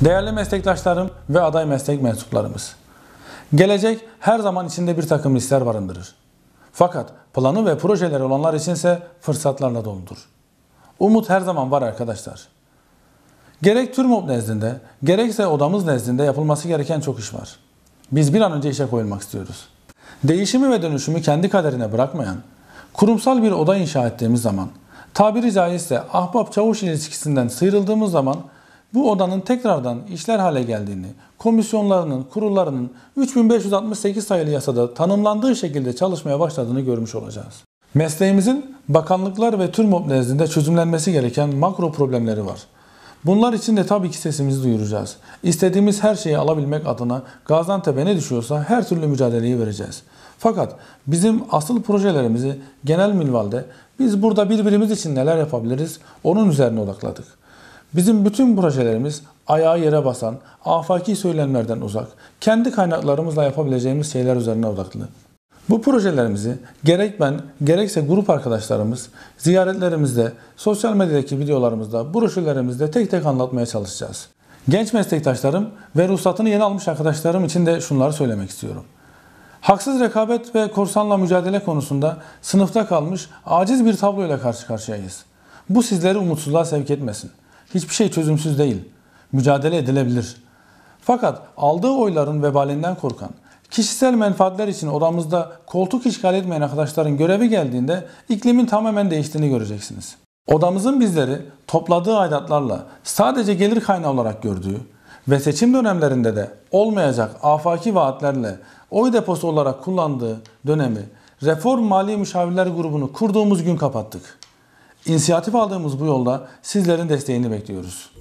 Değerli meslektaşlarım ve aday meslek mensuplarımız. Gelecek her zaman içinde bir takım riskler barındırır. Fakat planı ve projeleri olanlar içinse fırsatlarla doludur. Umut her zaman var arkadaşlar. Gerek TÜRMOB nezdinde, gerekse odamız nezdinde yapılması gereken çok iş var. Biz bir an önce işe koyulmak istiyoruz. Değişimi ve dönüşümü kendi kaderine bırakmayan, kurumsal bir oda inşa ettiğimiz zaman, tabiri caizse ahbap çavuş ilişkisinden sıyrıldığımız zaman bu odanın tekrardan işler hale geldiğini, komisyonlarının, kurullarının 3568 sayılı yasada tanımlandığı şekilde çalışmaya başladığını görmüş olacağız. Mesleğimizin bakanlıklar ve TÜRMOP nezdinde çözümlenmesi gereken makro problemleri var. Bunlar için de tabii ki sesimizi duyuracağız. İstediğimiz her şeyi alabilmek adına Gaziantep'e ne düşüyorsa her türlü mücadeleyi vereceğiz. Fakat bizim asıl projelerimizi genel minvalde biz burada birbirimiz için neler yapabiliriz onun üzerine odakladık. Bizim bütün projelerimiz ayağı yere basan, afaki söylemlerden uzak, kendi kaynaklarımızla yapabileceğimiz şeyler üzerine odaklı. Bu projelerimizi gerek ben gerekse grup arkadaşlarımız ziyaretlerimizde, sosyal medyadaki videolarımızda, broşürlerimizde tek tek anlatmaya çalışacağız. Genç meslektaşlarım ve ruhsatını yeni almış arkadaşlarım için de şunları söylemek istiyorum. Haksız rekabet ve korsanla mücadele konusunda sınıfta kalmış aciz bir tabloyla karşı karşıyayız. Bu sizleri umutsuzluğa sevk etmesin hiçbir şey çözümsüz değil. Mücadele edilebilir. Fakat aldığı oyların vebalinden korkan, kişisel menfaatler için odamızda koltuk işgal etmeyen arkadaşların görevi geldiğinde iklimin tamamen değiştiğini göreceksiniz. Odamızın bizleri topladığı aidatlarla sadece gelir kaynağı olarak gördüğü ve seçim dönemlerinde de olmayacak afaki vaatlerle oy deposu olarak kullandığı dönemi Reform Mali Müşavirler grubunu kurduğumuz gün kapattık. İnisiyatif aldığımız bu yolda sizlerin desteğini bekliyoruz.